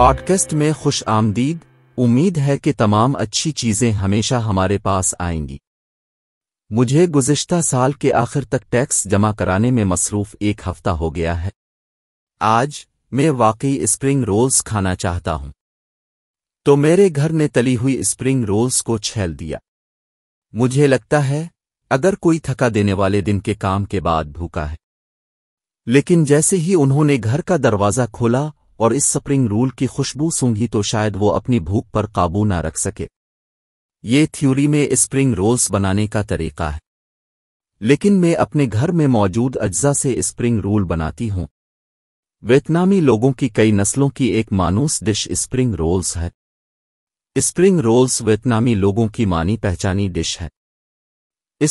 Podcast में खुश आमदीद उम्मीद है कि तमाम अच्छी चीज़ें हमेशा हमारे पास आएंगी मुझे गुजशत साल के आखिर तक टैक्स जमा कराने में मसरूफ एक हफ्ता हो गया है आज मैं वाकई स्प्रिंग रोल्स खाना चाहता हूं तो मेरे घर ने तली हुई स्प्रिंग रोल्स को छैल दिया मुझे लगता है अगर कोई थका देने वाले दिन के काम के बाद भूखा है लेकिन जैसे ही उन्होंने घर का दरवाजा खोला और इस स्प्रिंग रूल की खुशबू सूंघी तो शायद वो अपनी भूख पर काबू ना रख सके ये थ्योरी में स्प्रिंग रोल्स बनाने का तरीका है लेकिन मैं अपने घर में मौजूद अज्जा से स्प्रिंग रोल बनाती हूं वियतनामी लोगों की कई नस्लों की एक मानूस डिश स्प्रिंग रोल्स है स्प्रिंग रोल्स वियतनामी लोगों की मानी पहचानी डिश है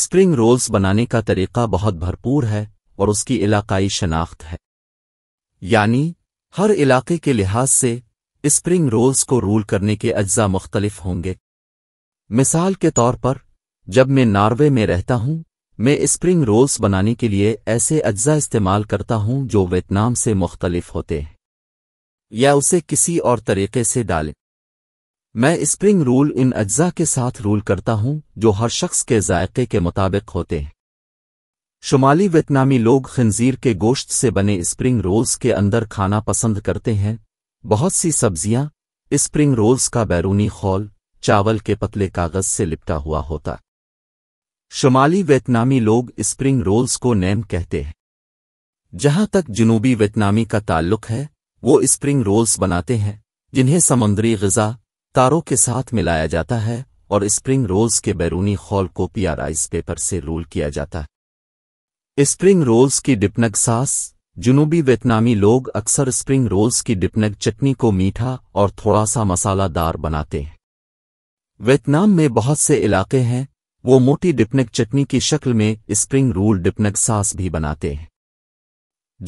स्प्रिंग रोल्स बनाने का तरीका बहुत भरपूर है और उसकी इलाकाई शनाख्त है यानी हर इलाके के लिहाज से स्प्रिंग रोल्स को रूल करने के अज्जा मुख्तलिफ होंगे मिसाल के तौर पर जब मैं नार्वे में रहता हूँ मैं स्प्रिंग रोल्स बनाने के लिए ऐसे अज्जा इस्तेमाल करता हूँ जो वियतनाम से मुख्तलिफ होते हैं या उसे किसी और तरीके से डालें मैं स्प्रिंग रूल इन अज्जा के साथ रूल करता हूँ जो हर शख्स के जायके के मुताबिक होते हैं शुमाली वियतनामी लोग खंजीर के गोश्त से बने स्प्रिंग रोल्स के अंदर खाना पसंद करते हैं बहुत सी सब्जियां स्प्रिंग रोल्स का बैरूनी खौल चावल के पतले कागज से लिपटा हुआ होता शुमाली वियतनामी लोग स्प्रिंग रोल्स को नैम कहते हैं जहां तक जुनूबी वियतनामी का ताल्लुक है वो स्प्रिंग रोल्स बनाते हैं जिन्हें समुन्द्री गजा तारों के साथ मिलाया जाता है और स्प्रिंग रोल्स के बैरूनी खौल को पिया राइस पेपर से रोल किया जाता है स्प्रिंग रोल्स की डिपनग सास जुनूबी वियतनामी लोग अक्सर स्प्रिंग रोल्स की डिपनग चटनी को मीठा और थोड़ा सा मसालादार बनाते हैं वियतनाम में बहुत से इलाके हैं वो मोटी डिपनग चटनी की शक्ल में स्प्रिंग रोल डिपनग सास भी बनाते हैं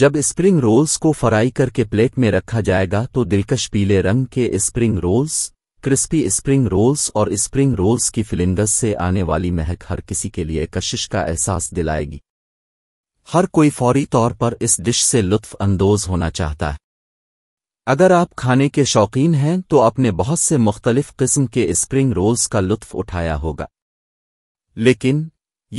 जब स्प्रिंग रोल्स को फ्राई करके प्लेट में रखा जाएगा तो दिलकश पीले रंग के spring rolls crispy spring rolls और स्प्रिंग रोल्स की फिलिंगस से आने वाली महक हर किसी के लिए कशिश का एहसास दिलाएगी हर कोई फौरी तौर पर इस डिश से लुत्फ अंदोज होना चाहता है अगर आप खाने के शौकीन हैं तो आपने बहुत से मुख्तलिफ किस्म के स्प्रिंग रोल्स का लुत्फ उठाया होगा लेकिन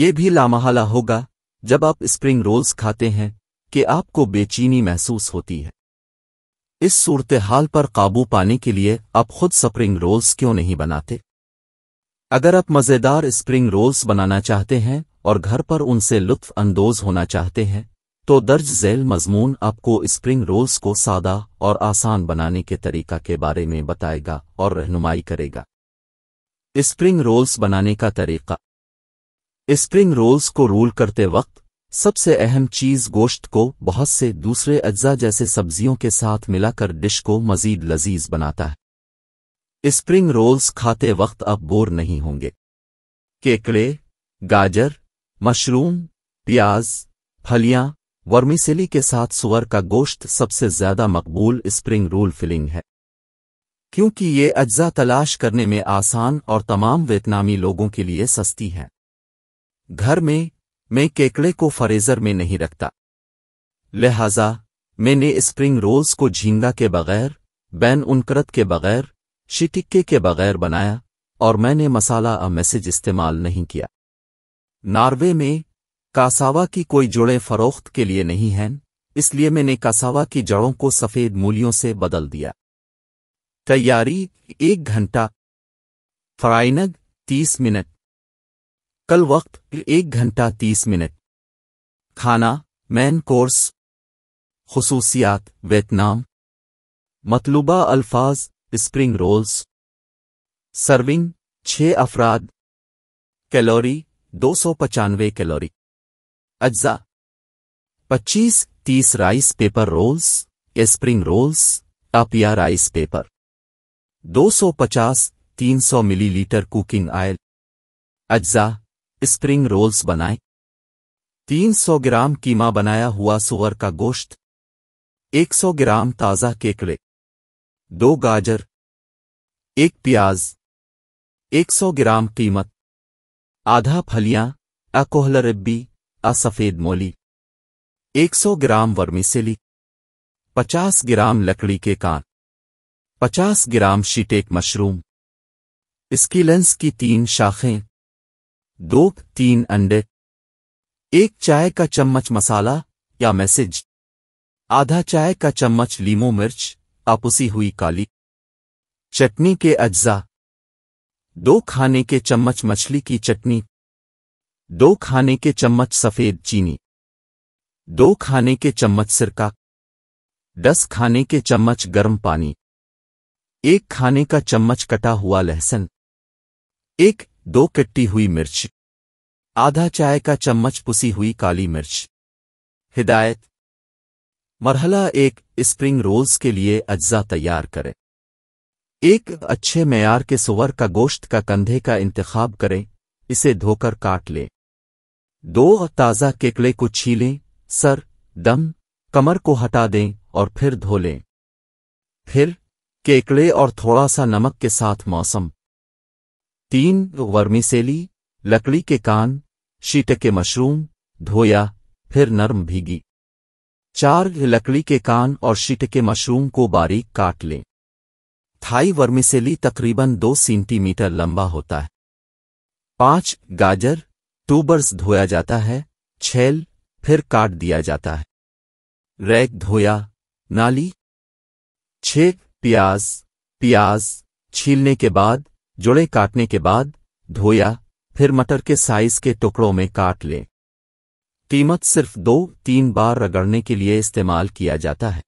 ये भी लामहला होगा जब आप स्प्रिंग रोल्स खाते हैं कि आपको बेचीनी महसूस होती है इस सूरत हाल पर काबू पाने के लिए आप खुद स्प्रिंग रोल्स क्यों नहीं बनाते अगर आप मज़ेदार स्प्रिंग रोल्स बनाना चाहते हैं और घर पर उनसे लुत्फ अंदोज होना चाहते हैं तो दर्ज जैल मजमून आपको स्प्रिंग रोल्स को सादा और आसान बनाने के तरीका के बारे में बताएगा और रहनुमाई करेगा स्प्रिंग रोल्स बनाने का तरीका स्प्रिंग रोल्स को रोल करते वक्त सबसे अहम चीज गोश्त को बहुत से दूसरे अज्जा जैसे सब्जियों के साथ मिलाकर डिश को मजीद लजीज बनाता है स्प्रिंग रोल्स खाते वक्त आप बोर नहीं होंगे केकड़े गाजर मशरूम प्याज फलियां वर्मिसेली के साथ सुअर का गोश्त सबसे ज्यादा मकबूल स्प्रिंग रोल फिलिंग है क्योंकि ये अज्जा तलाश करने में आसान और तमाम वियतनामी लोगों के लिए सस्ती है घर में मैं केकड़े को फरेजर में नहीं रखता लिहाजा मैंने स्प्रिंग रोल्स को झींगा के बगैर बैन उनकरत के बगैर शिटिक्के के बगैर बनाया और मैंने मसाला अ मैसेज इस्तेमाल नहीं किया नार्वे में कासावा की कोई जुड़े फरोख्त के लिए नहीं हैं इसलिए मैंने कासावा की जड़ों को सफ़ेद मूलियों से बदल दिया तैयारी एक घंटा फ्राइनग तीस मिनट कल वक्त एक घंटा तीस मिनट खाना मैन कोर्स खसूसियात वियतनाम मतलूबा अल्फाज स्प्रिंग रोल्स सर्विंग छः अफराद कैलोरी दो सौ पचानवे कैलोरी अज्जा 25 30 rice paper rolls spring rolls टापिया rice paper 250 300 millilitre cooking oil अज्जा स्प्रिंग रोल्स तीन 300 ग्राम कीमा बनाया हुआ सुअर का गोश्त 100 ग्राम ताज़ा केकड़े दो गाजर एक प्याज 100 ग्राम कीमत आधा फलियां अ रब्बी अ सफेद मोली 100 ग्राम वर्मिसेली 50 ग्राम लकड़ी के कान 50 ग्राम शीटेक मशरूम स्कीलेंस की तीन शाखें दो तीन अंडे एक चाय का चम्मच मसाला या मैसेज आधा चाय का चम्मच लीमो मिर्च अपुसी हुई काली चटनी के अज्जा दो खाने के चम्मच मछली की चटनी दो खाने के चम्मच सफ़ेद चीनी दो खाने के चम्मच सिरका दस खाने के चम्मच गर्म पानी एक खाने का चम्मच कटा हुआ लहसुन एक दो कट्टी हुई मिर्च आधा चाय का चम्मच पुसी हुई काली मिर्च हिदायत मरहला एक स्प्रिंग रोल्स के लिए अज्जा तैयार करें एक अच्छे मैार के सुअर का गोश्त का कंधे का इंतखाब करें इसे धोकर काट लें दो ताज़ा केकड़े को छीलें सर दम कमर को हटा दें और फिर धो लें फिर केकड़े और थोड़ा सा नमक के साथ मौसम तीन वर्मीसेली लकड़ी के कान शीट के मशरूम धोया फिर नर्म भीगी चार लकड़ी के कान और शीट के मशरूम को बारीक काट लें थाई वर्मिसेली तकरीबन दो सेंटीमीटर लंबा होता है पांच गाजर टूबर्स धोया जाता है छेल फिर काट दिया जाता है रैक धोया नाली छ प्याज प्याज छीलने के बाद जोड़े काटने के बाद धोया फिर मटर के साइज के टुकड़ों में काट लें कीमत सिर्फ दो तीन बार रगड़ने के लिए इस्तेमाल किया जाता है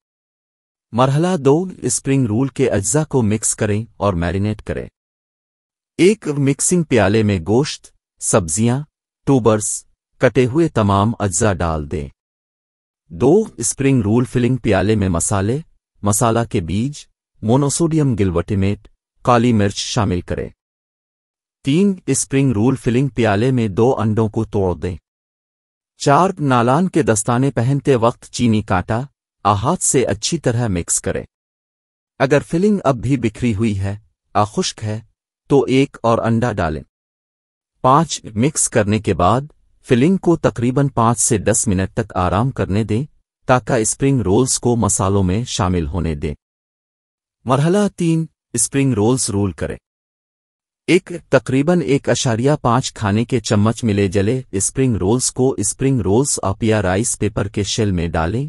मरहला दो स्प्रिंग रूल के अज्जा को मिक्स करें और मैरिनेट करें एक मिक्सिंग प्याले में गोश्त सब्जियां टूबर्स कटे हुए तमाम अज्जा डाल दें दो स्प्रिंग रूल फिलिंग प्याले में मसाले मसाला के बीज मोनोसोडियम गिलवटिमेट काली मिर्च शामिल करें तीन स्प्रिंग रूल फिलिंग प्याले में दो अंडों को तोड़ दें चार नालान के दस्ताने पहनते वक्त चीनी काटा आहात से अच्छी तरह मिक्स करें अगर फिलिंग अब भी बिखरी हुई है आखुश्क है तो एक और अंडा डालें पांच मिक्स करने के बाद फिलिंग को तकरीबन पांच से दस मिनट तक आराम करने दें ताकि स्प्रिंग रोल्स को मसालों में शामिल होने दें मरहला तीन स्प्रिंग रोल्स रोल करें एक तकरीबन एक अशारिया पांच खाने के चम्मच मिले जले स्प्रिंग रोल्स को स्प्रिंग रोल्स और राइस पेपर के शेल में डालें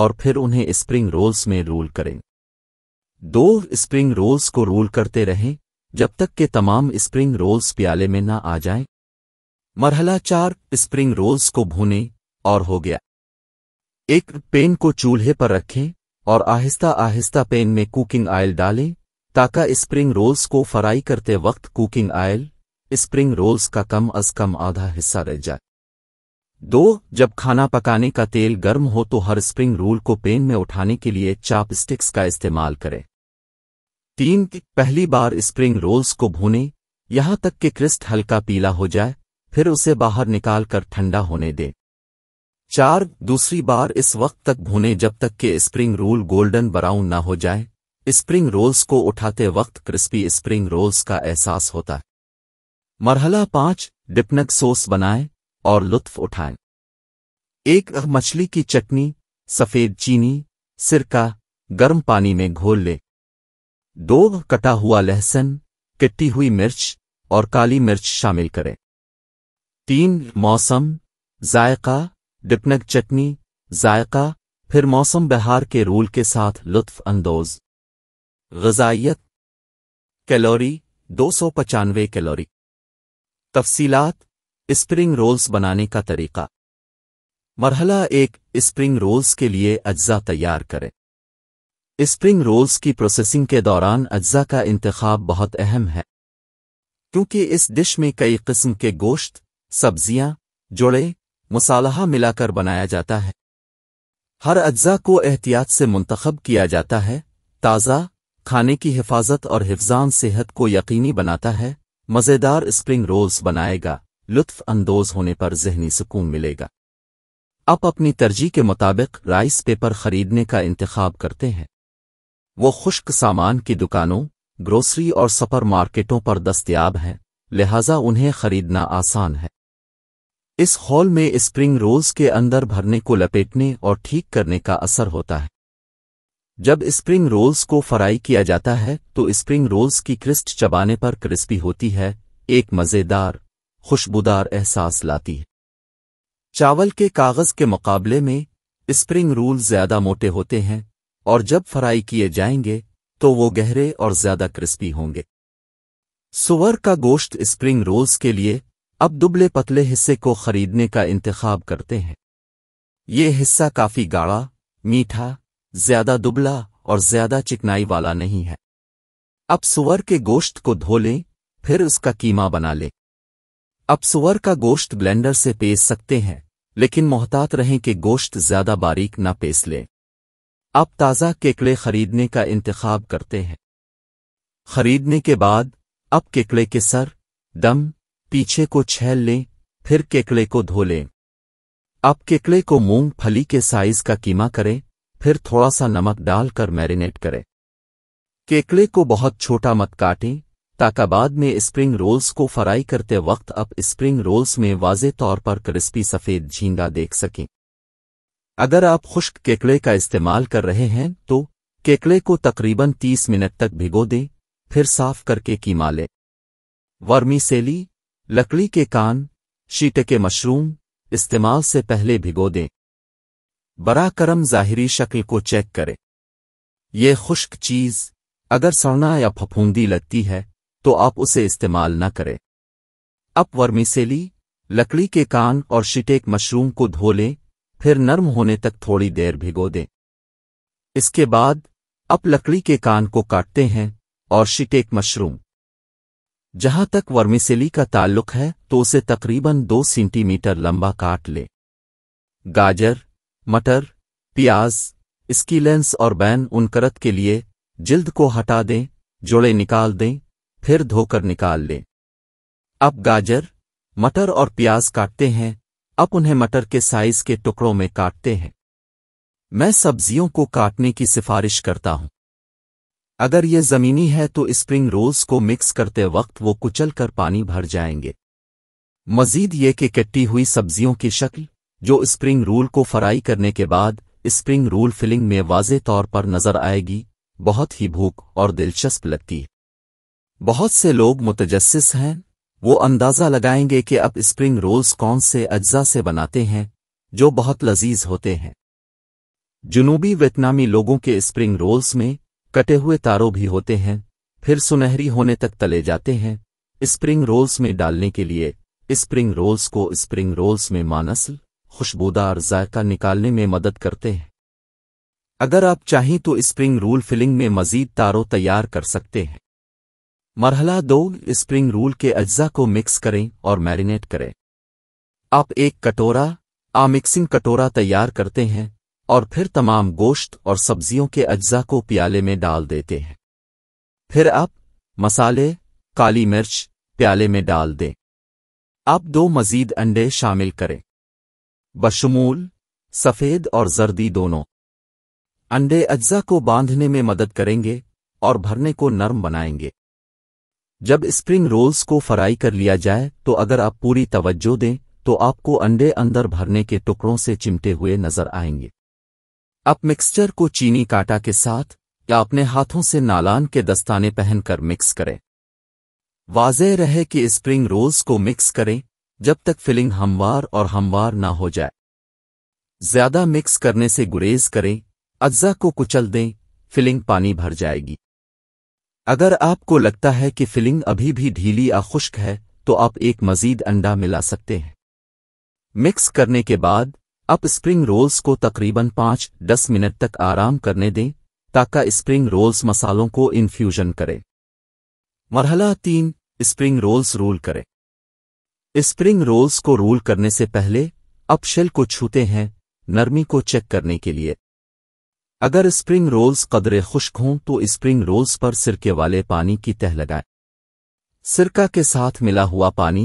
और फिर उन्हें स्प्रिंग रोल्स में रोल करें दो स्प्रिंग रोल्स को रोल करते रहें जब तक के तमाम स्प्रिंग रोल्स प्याले में ना आ जाएं। मरहला चार स्प्रिंग रोल्स को भूने और हो गया एक पेन को चूल्हे पर रखें और आहिस्ता आहिस्ता पेन में कुकिंग ऑयल डालें ताकि स्प्रिंग रोल्स को फ्राई करते वक्त कुकिंग ऑयल स्प्रिंग रोल्स का कम अज कम आधा हिस्सा रह जाए दो जब खाना पकाने का तेल गर्म हो तो हर स्प्रिंग रोल को पेन में उठाने के लिए चाप स्टिक्स का इस्तेमाल करें तीन पहली बार स्प्रिंग रोल्स को भूनें यहां तक कि क्रिस्ट हल्का पीला हो जाए फिर उसे बाहर निकाल कर ठंडा होने दें चार दूसरी बार इस वक्त तक भूने जब तक कि स्प्रिंग रोल गोल्डन ब्राउन ना हो जाए स्प्रिंग रोल्स को उठाते वक्त क्रिस्पी स्प्रिंग रोल्स का एहसास होता है मरहला पांच डिपनक सॉस बनाएं और लुत्फ उठाएं एक मछली की चटनी सफ़ेद चीनी सिरका गर्म पानी में घोल ले दो कटा हुआ लहसुन कट्टी हुई मिर्च और काली मिर्च शामिल करें तीन मौसम जायका डिपनक चटनी जायका फिर मौसम बहार के रूल के साथ लुत्फ अंदोज गजाइत कैलोरी दो सौ पचानवे कैलोरी तफसीलात स्प्रिंग रोल्स बनाने का तरीका मरहला एक स्प्रिंग रोल्स के लिए अज्जा तैयार करें स्प्रिंग रोल्स की प्रोसेसिंग के दौरान अज्जा का इंतखब बहुत अहम है क्योंकि इस डिश में कई किस्म के गोश्त सब्जियां जोड़े मसाला मिलाकर बनाया जाता है हर अज्जा को एहतियात से मुंतखब किया जाता है ताज़ा खाने की हिफाजत और हिफजान सेहत को यकीनी बनाता है मज़ेदार स्प्रिंग रोल्स बनाएगा लुत्फ अंदोज होने पर जहनी सुकून मिलेगा आप अपनी तरजीह के मुताबिक राइस पेपर खरीदने का इंतखाब करते हैं वो खुश्क सामान की दुकानों ग्रोसरी और सुपर मार्केटों पर दस्तियाब हैं लिहाजा उन्हें खरीदना आसान है इस हॉल में स्प्रिंग रोल्स के अंदर भरने को लपेटने और ठीक करने का असर होता है जब स्प्रिंग रोल्स को फ्राई किया जाता है तो स्प्रिंग रोल्स की क्रिस्ट चबाने पर क्रिस्पी होती है एक मज़ेदार खुशबुदार एहसास लाती है चावल के कागज़ के मुकाबले में स्प्रिंग रूल ज़्यादा मोटे होते हैं और जब फ्राई किए जाएंगे तो वो गहरे और ज़्यादा क्रिस्पी होंगे सुअर का गोश्त स्प्रिंग रोल्स के लिए अब दुबले पतले हिस्से को खरीदने का इंतखाब करते हैं ये हिस्सा काफ़ी गाढ़ा मीठा ज़्यादा दुबला और ज़्यादा चिकनाई वाला नहीं है अब सुअर के गोश्त को धो लें फिर उसका कीमा बना लें आप सुअर का गोश्त ब्लेंडर से पेस सकते हैं लेकिन मोहतात रहें कि गोश्त ज़्यादा बारीक ना पेस लें आप ताज़ा केकड़े खरीदने का इंतखाब करते हैं खरीदने के बाद आप केकड़े के सर दम पीछे को छैल लें फिर केकड़े को धो लें आप केकड़े को मूंगफली के साइज का कीमा करें फिर थोड़ा सा नमक डालकर मैरिनेट करें केकड़े को बहुत छोटा मत काटें ताकि बाद में स्प्रिंग रोल्स को फ्राई करते वक्त आप स्प्रिंग रोल्स में वाज तौर पर क्रिस्पी सफ़ेद झींगा देख सकें अगर आप खुश्क केकड़े का इस्तेमाल कर रहे हैं तो केकड़े को तकरीबन 30 मिनट तक भिगो दें फिर साफ करके कीमा लें वर्मीसेली लकड़ी के कान शीटे के मशरूम इस्तेमाल से पहले भिगो दें बरा करम ज़ाहिरी शक्ल को चेक करें यह खुश्क चीज़ अगर सड़ना या फफूंदी लगती है तो आप उसे इस्तेमाल न करें अप वर्मीसेली लकड़ी के कान और शिटेक मशरूम को धो लें फिर नर्म होने तक थोड़ी देर भिगो दें इसके बाद अप लकड़ी के कान को काटते हैं और शिटेक मशरूम जहां तक वर्मिसेली का ताल्लुक है तो उसे तकरीबन दो सेंटीमीटर लंबा काट ले गाजर मटर प्याज स्कीलेंस और बैन उनकरत के लिए जिल्द को हटा दें जोड़े निकाल दें फिर धोकर निकाल लें अब गाजर मटर और प्याज काटते हैं अब उन्हें मटर के साइज के टुकड़ों में काटते हैं मैं सब्जियों को काटने की सिफारिश करता हूं अगर ये ज़मीनी है तो स्प्रिंग रोल्स को मिक्स करते वक्त वो कुचल कर पानी भर जाएंगे मजीद ये कि कट्टी हुई सब्जियों की शक्ल जो स्प्रिंग रोल को फ्राई करने के बाद स्प्रिंग रोल फिलिंग में वाजे तौर पर नजर आएगी बहुत ही भूख और दिलचस्प लगती है बहुत से लोग मुतजस्स हैं वो अंदाज़ा लगाएंगे कि अब स्प्रिंग रोल्स कौन से अज्जा से बनाते हैं जो बहुत लजीज होते हैं जुनूबी वियतनामी लोगों के स्प्रिंग रोल्स में कटे हुए तारों भी होते हैं फिर सुनहरी होने तक तले जाते हैं स्प्रिंग रोल्स में डालने के लिए स्प्रिंग रोल्स को स्प्रिंग रोल्स में मानसल खुशबूदार जायका निकालने में मदद करते हैं अगर आप चाहें तो स्प्रिंग रोल फिलिंग में मजीद तारों तैयार कर सकते हैं मरहला दो स्प्रिंग रूल के अज्जा को मिक्स करें और मैरिनेट करें आप एक कटोरा आ मिक्सिंग कटोरा तैयार करते हैं और फिर तमाम गोश्त और सब्जियों के अज्जा को प्याले में डाल देते हैं फिर आप मसाले काली मिर्च प्याले में डाल दें आप दो मजीद अंडे शामिल करें बशमूल सफ़ेद और जर्दी दोनों अंडे अज्जा को बांधने में मदद करेंगे और भरने को नर्म बनाएंगे जब स्प्रिंग रोल्स को फ्राई कर लिया जाए तो अगर आप पूरी तवज्जो दें तो आपको अंडे अंदर भरने के टुकड़ों से चिमटे हुए नजर आएंगे आप मिक्सचर को चीनी काटा के साथ या अपने हाथों से नालान के दस्ताने पहनकर मिक्स करें वाजह रहे कि स्प्रिंग रोल्स को मिक्स करें जब तक फिलिंग हमवार और हमवार ना हो जाए ज्यादा मिक्स करने से गुरेज करें अज्जा को कुचल दें फिलिंग पानी भर जाएगी अगर आपको लगता है कि फिलिंग अभी भी ढीली या खुश्क है तो आप एक मजीद अंडा मिला सकते हैं मिक्स करने के बाद आप स्प्रिंग रोल्स को तकरीबन पांच दस मिनट तक आराम करने दें ताकि स्प्रिंग रोल्स मसालों को इन्फ्यूजन करें मरहला तीन स्प्रिंग रोल्स रोल करें स्प्रिंग रोल्स को रोल करने से पहले आप शेल को छूते हैं नरमी को चेक करने के लिए अगर स्प्रिंग रोल्स कदरे खुश्क हों तो स्प्रिंग रोल्स पर सिरके वाले पानी की तह लगाएं। सिरका के साथ मिला हुआ पानी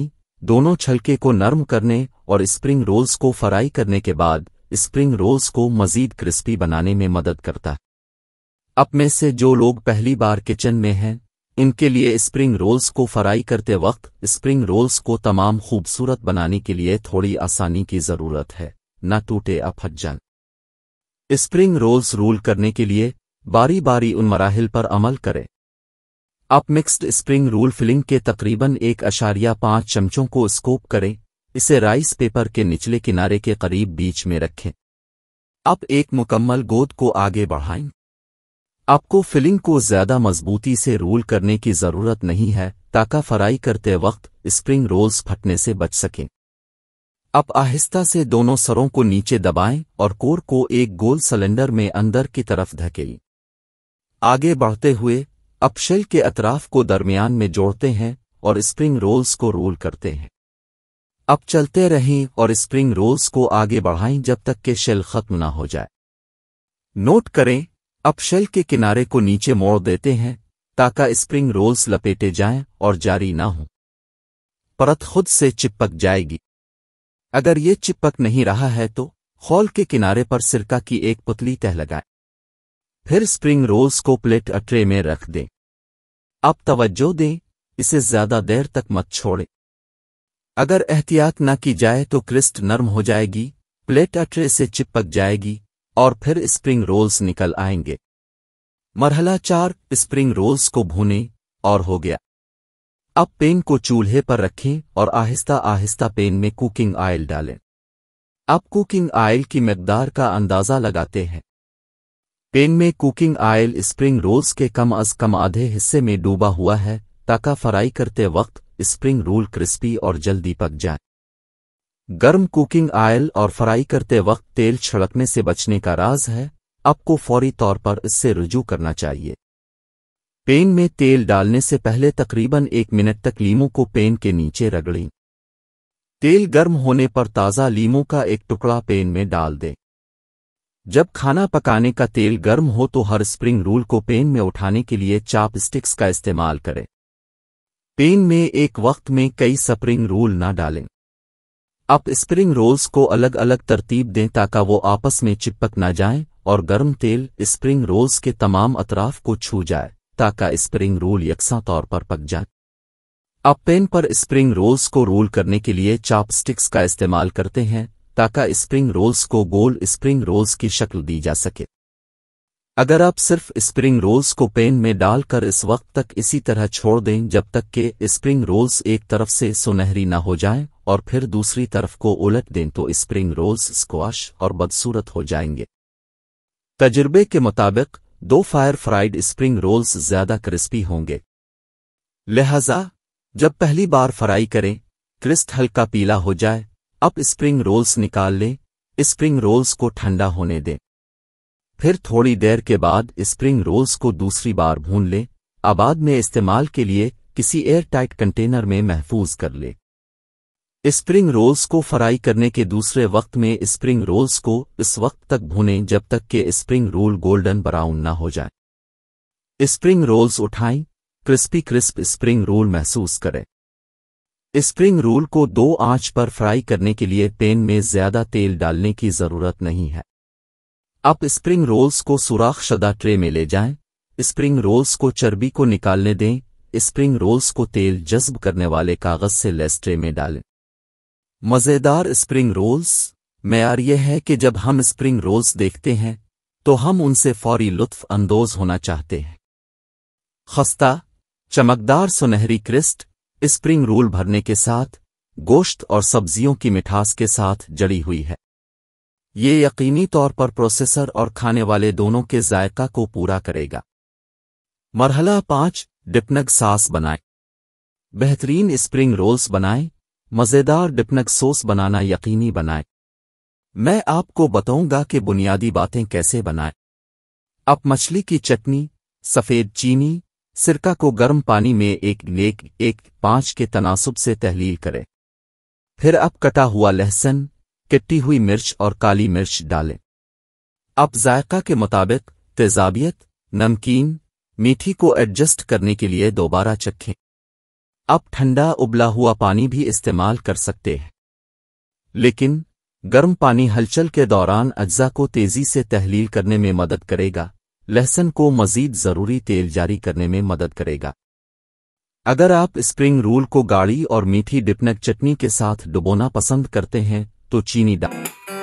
दोनों छलके को नर्म करने और स्प्रिंग रोल्स को फ्राई करने के बाद स्प्रिंग रोल्स को मजीद क्रिस्पी बनाने में मदद करता है अप में से जो लोग पहली बार किचन में हैं इनके लिए स्प्रिंग रोल्स को फ्राई करते वक्त स्प्रिंग रोल्स को तमाम खूबसूरत बनाने के लिए थोड़ी आसानी की ज़रूरत है न टूटे या स्प्रिंग रोल्स रूल करने के लिए बारी बारी उन मराहल पर अमल करें आप मिक्स्ड स्प्रिंग रूल फिलिंग के तकरीबन एक अशारिया पाँच चमचों को स्कोप करें इसे राइस पेपर के निचले किनारे के करीब बीच में रखें आप एक मुकम्मल गोद को आगे बढ़ाएं आपको फिलिंग को ज्यादा मजबूती से रूल करने की जरूरत नहीं है ताका फ्राई करते वक्त स्प्रिंग रोल्स फटने से बच सकें अब आहिस्ता से दोनों सरों को नीचे दबाएं और कोर को एक गोल सिलेंडर में अंदर की तरफ धकेल आगे बढ़ते हुए अपशेल के अतराफ को दरमियान में जोड़ते हैं और स्प्रिंग रोल्स को रोल करते हैं अब चलते रहें और स्प्रिंग रोल्स को आगे बढ़ाएं जब तक के शेल खत्म ना हो जाए नोट करें अब शेल के किनारे को नीचे मोड़ देते हैं ताकि स्प्रिंग रोल्स लपेटे जाएं और जारी ना हो परत खुद से चिपक जाएगी अगर ये चिपक नहीं रहा है तो हॉल के किनारे पर सिरका की एक पुतली तह लगाएं। फिर स्प्रिंग रोल्स को प्लेट अट्रे में रख दें आप तवज्जो दें इसे ज्यादा देर तक मत छोड़ें अगर एहतियात न की जाए तो क्रिस्ट नर्म हो जाएगी प्लेट अट्रे से चिपक जाएगी और फिर स्प्रिंग रोल्स निकल आएंगे मरहला चार स्प्रिंग रोल्स को भूने और हो गया अब पेन को चूल्हे पर रखें और आहिस्ता आहिस्ता पेन में कुकिंग ऑयल डालें अब कुकिंग ऑयल की मकदार का अंदाज़ा लगाते हैं पेन में कुकिंग ऑयल स्प्रिंग रोल्स के कम अज कम आधे हिस्से में डूबा हुआ है ताका फ्राई करते वक्त स्प्रिंग रोल क्रिस्पी और जल्दी पक जाए गर्म कुकिंग ऑयल और फ्राई करते वक्त तेल छिड़कने से बचने का राज है आपको फौरी तौर पर इससे रुजू करना चाहिए पेन में तेल डालने से पहले तकरीबन एक मिनट तक लीमू को पेन के नीचे रगड़ें तेल गर्म होने पर ताज़ा लीमू का एक टुकड़ा पेन में डाल दें जब खाना पकाने का तेल गर्म हो तो हर स्प्रिंग रूल को पेन में उठाने के लिए चाप स्टिक्स का इस्तेमाल करें पेन में एक वक्त में कई स्प्रिंग रूल ना डालें आप स्प्रिंग रोल्स को अलग अलग तरतीब दें ताकि वो आपस में चिपक ना जाएं और गर्म तेल स्प्रिंग रोल्स के तमाम अतराफ को छू जाए वक्ता का स्प्रिंग रोल यकसा तौर पर पक जाए आप पेन पर स्प्रिंग रोल्स को रोल करने के लिए चापस्टिक्स का इस्तेमाल करते हैं ताकि स्प्रिंग रोल्स को गोल स्प्रिंग रोल्स की शक्ल दी जा सके अगर आप सिर्फ स्प्रिंग रोल्स को पेन में डालकर इस वक्त तक इसी तरह छोड़ दें जब तक कि स्प्रिंग रोल्स एक तरफ से सुनहरी न हो जाएं और फिर दूसरी तरफ को उलट दें तो स्प्रिंग रोल्स स्क्वाश और बदसूरत हो जाएंगे तजुर्बे के मुताबिक दो फायर फ्राइड स्प्रिंग रोल्स ज्यादा क्रिस्पी होंगे लिहाजा जब पहली बार फ्राई करें क्रिस्ट हल्का पीला हो जाए अब स्प्रिंग रोल्स निकाल लें स्प्रिंग रोल्स को ठंडा होने दें फिर थोड़ी देर के बाद स्प्रिंग रोल्स को दूसरी बार भून लें आबाद में इस्तेमाल के लिए किसी एयरटाइट कंटेनर में महफूज कर लें स्प्रिंग रोल्स को फ्राई करने के दूसरे वक्त में स्प्रिंग रोल्स को इस वक्त तक भूनें जब तक के स्प्रिंग रोल गोल्डन ब्राउन न हो जाए स्प्रिंग रोल्स उठाएं क्रिस्पी क्रिस्प स्प्रिंग रोल महसूस करें स्प्रिंग रोल को दो आंच पर फ्राई करने के लिए पेन में ज्यादा तेल डालने की जरूरत नहीं है अब स्प्रिंग रोल्स को सुराखशदा ट्रे में ले जाएं स्प्रिंग रोल्स को चर्बी को निकालने दें स्प्रिंग रोल्स को तेल जज्ब करने वाले कागज से लेस ट्रे में डालें मज़ेदार स्प्रिंग रोल्स मैार यह है कि जब हम स्प्रिंग रोल्स देखते हैं तो हम उनसे फौरी लुत्फ अंदोज होना चाहते हैं खस्ता चमकदार सुनहरी क्रिस्ट स्प्रिंग रोल भरने के साथ गोश्त और सब्जियों की मिठास के साथ जड़ी हुई है ये यकीनी तौर पर प्रोसेसर और खाने वाले दोनों के जायका को पूरा करेगा मरहला पांच डिपनग सास बनाएं बेहतरीन स्प्रिंग रोल्स बनाएं मज़ेदार डिपनक सोस बनाना यकीनी बनाएं मैं आपको बताऊंगा कि बुनियादी बातें कैसे बनाएं आप मछली की चटनी सफ़ेद चीनी सिरका को गर्म पानी में एक एक एक पाँच के तनासब से तहलील करें फिर आप कटा हुआ लहसुन किट्टी हुई मिर्च और काली मिर्च डालें आप जायका के मुताबिक तेजाबियत नमकीन मीठी को एडजस्ट करने के लिए दोबारा चखें आप ठंडा उबला हुआ पानी भी इस्तेमाल कर सकते हैं लेकिन गर्म पानी हलचल के दौरान अज्जा को तेजी से तहलील करने में मदद करेगा लहसन को मजीद ज़रूरी तेल जारी करने में मदद करेगा अगर आप स्प्रिंग रूल को गाढ़ी और मीठी डिपनक चटनी के साथ डुबोना पसंद करते हैं तो चीनी डाल